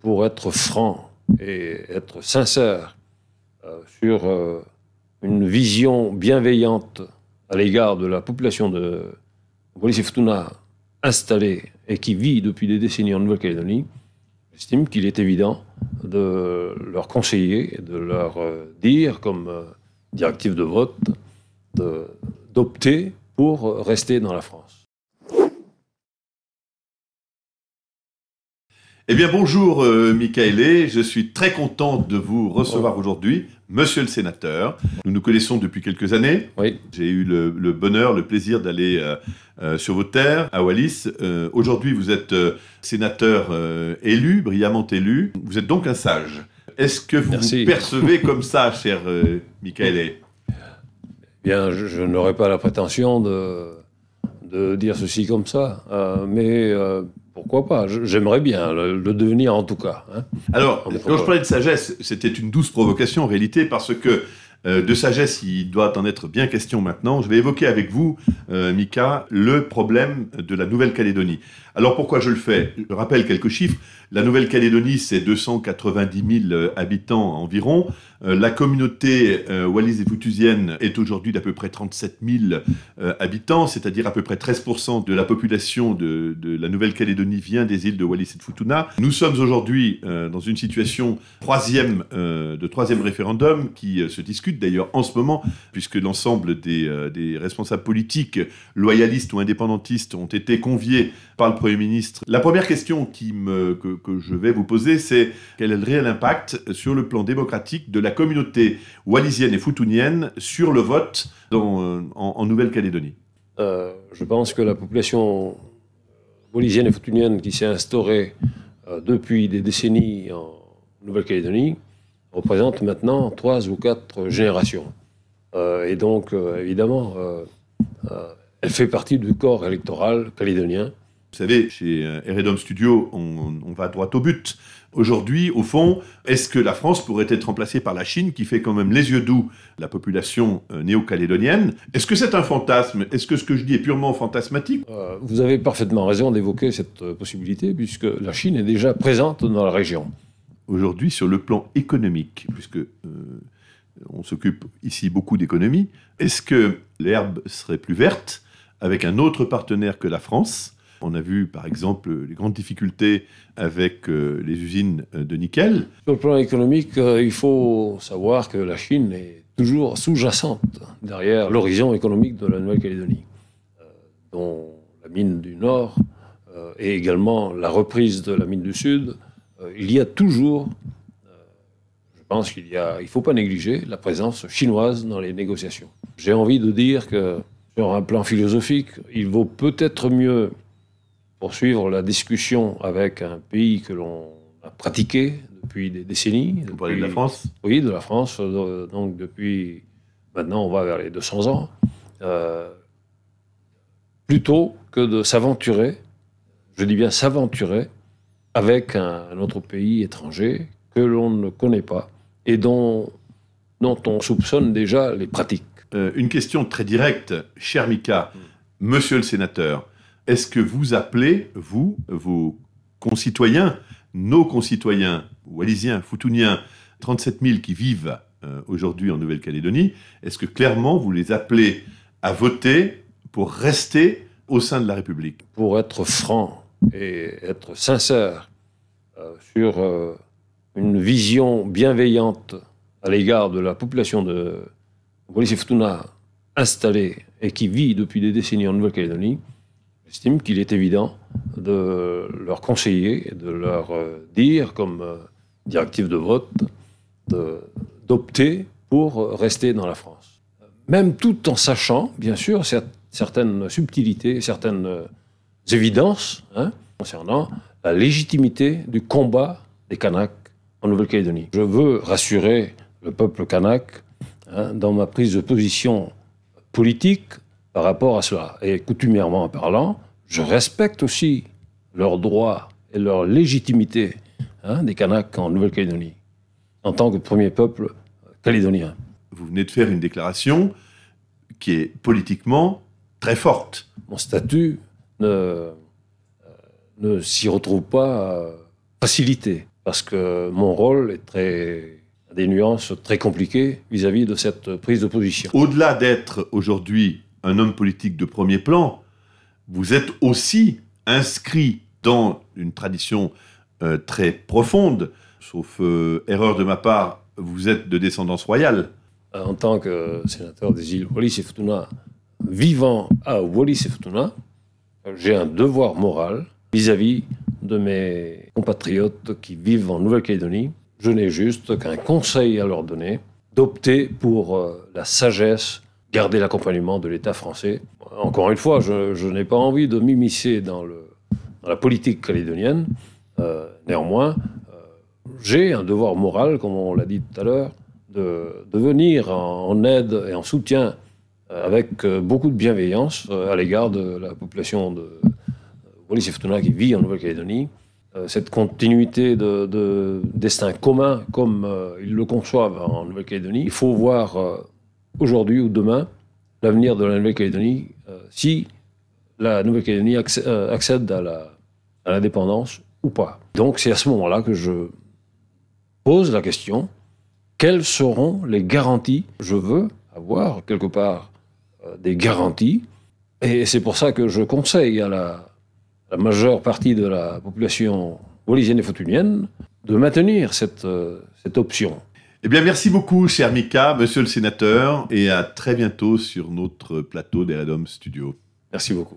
Pour être franc et être sincère euh, sur euh, une vision bienveillante à l'égard de la population de wallis installée et qui vit depuis des décennies en Nouvelle-Calédonie, j'estime qu'il est évident de leur conseiller, et de leur euh, dire comme directive de vote, d'opter pour euh, rester dans la France. Eh bien bonjour euh, je suis très content de vous recevoir aujourd'hui, monsieur le sénateur. Nous nous connaissons depuis quelques années. Oui. J'ai eu le, bonheur, le plaisir d'aller euh, euh, sur vos terres, à Wallis. aujourd'hui vous êtes sénateur élu, brillamment élu. Vous êtes donc un sage. Est-ce que vous vous percevez comme ça, cher Michaelé Bien, je, n'aurais pas la prétention de, dire ceci comme ça, euh, mais euh, pourquoi pas J'aimerais bien le, devenir en tout cas. Hein. Alors, ah, quand je parlais de sagesse, c'était une douce provocation en réalité, parce que euh, de sagesse, il doit en être bien question maintenant. Je vais évoquer avec vous, euh, Mika, le problème de la Nouvelle-Calédonie. Alors pourquoi je le fais Je rappelle quelques chiffres. La Nouvelle-Calédonie, c'est 290 000 euh, habitants environ. la communauté wallis et futusienne est aujourd'hui d'à peu près 37 000 habitants, c'est-à-dire à peu près 13 de la population de, la Nouvelle-Calédonie vient des îles de Wallis et de Futuna. Nous sommes aujourd'hui dans une situation de troisième référendum qui se discute d'ailleurs en ce moment, puisque l'ensemble euh, des, responsables politiques, loyalistes ou indépendantistes, ont été conviés par le Premier ministre. La première question que, je vais vous poser, c'est quel est le réel impact sur le plan démocratique de la communauté wallisienne et foutounienne sur le vote euh, en, Nouvelle-Calédonie euh, Je pense que la population wallisienne et foutounienne qui s'est instaurée depuis des décennies en Nouvelle-Calédonie représente maintenant trois ou quatre générations. Euh, et donc, euh, évidemment, euh, elle fait partie du corps électoral calédonien. Vous savez, chez Eredom Studio, on, va droit au but. Aujourd'hui, au fond, est-ce que la France pourrait être remplacée par la Chine qui fait quand même les yeux doux la population néo-calédonienne Est-ce que c'est un fantasme Est-ce que ce que je dis est purement fantasmatique Vous avez parfaitement raison d'évoquer cette possibilité puisque la Chine est déjà présente dans la région aujourd'hui sur le plan économique, puisque euh, on s'occupe ici beaucoup d'économie, est-ce que l'herbe serait plus verte avec un autre partenaire que la France On a vu par exemple les grandes difficultés avec euh, les usines euh, de nickel. Sur le plan économique, il faut savoir que la Chine est toujours sous-jacente derrière l'horizon économique de la Nouvelle-Calédonie, dont la mine du Nord et également la reprise de la mine du Sud euh, il y a toujours, euh, je pense qu'il ne faut pas négliger la présence chinoise dans les négociations. J'ai envie de dire que, sur un plan philosophique, il vaut peut-être mieux poursuivre la discussion avec un pays que l'on a pratiqué depuis des décennies. Vous parlez de la France Oui, de la France. Euh, donc depuis, maintenant on va vers les 200 ans. plutôt que de s'aventurer, je dis bien s'aventurer, avec un, autre pays étranger que l'on ne connaît pas et dont, on soupçonne déjà les pratiques. Euh, une question très directe, cher Mika, monsieur le sénateur, est-ce que vous appelez, vous, vos concitoyens, nos concitoyens, wallisiens, foutouniens, 37 000 qui vivent euh, aujourd'hui en Nouvelle-Calédonie, est-ce que clairement vous les appelez à voter pour rester au sein de la République Pour être franc, et être sincère euh, sur euh, une vision bienveillante à l'égard de la population de wallis et installée et qui vit depuis des décennies en Nouvelle-Calédonie, j'estime qu'il est évident de leur conseiller et de leur euh, dire, comme directive de vote, d'opter pour rester dans la France. Même tout en sachant, bien sûr, certaines subtilités, certaines évidences hein hein, concernant la légitimité du combat des Kanaks en Nouvelle-Calédonie. Je veux rassurer le peuple kanak hein, dans ma prise de position politique par rapport à cela. Et coutumièrement parlant, je respecte aussi leurs droits et leur légitimité des Kanaks en Nouvelle-Calédonie, en tant que premier peuple calédonien. Vous venez de faire une déclaration qui est politiquement très forte. Mon statut ne, euh, ne s'y retrouve pas euh, facilité, parce que mon rôle est très des nuances très compliquées vis-à-vis de cette prise de position. Au-delà d'être aujourd'hui un homme politique de premier plan, vous êtes aussi inscrit dans une tradition euh, très profonde, sauf erreur de ma part, vous êtes de descendance royale. En tant que sénateur des îles Wallis et Futuna, vivant à Wallis et Futuna, j'ai un devoir moral vis-à-vis de mes compatriotes qui vivent en Nouvelle-Calédonie. Je n'ai juste qu'un conseil à leur donner, d'opter pour euh, la sagesse, garder l'accompagnement de l'État français. Encore une fois, je, n'ai pas envie de m'immiscer dans, la politique calédonienne. Euh, néanmoins, euh, j'ai un devoir moral, comme on l'a dit tout à l'heure, de, venir en aide et en soutien euh, avec euh, beaucoup de bienveillance euh, à l'égard de la population de wallis et qui vit en Nouvelle-Calédonie. Cette continuité de, de, destin commun, comme ils le conçoivent en Nouvelle-Calédonie, il faut voir aujourd'hui ou demain l'avenir de la Nouvelle-Calédonie si la Nouvelle-Calédonie accède à l'indépendance ou pas. Donc c'est à ce moment-là que je pose la question, quelles seront les garanties que je veux avoir quelque part euh, des garanties. Et c'est pour ça que je conseille à la, majeure partie de la population wallisienne et fautunienne de maintenir cette, euh, cette option. Eh bien, merci beaucoup, cher Mika, monsieur le sénateur, et à très bientôt sur notre plateau des Radom Studio. Merci beaucoup.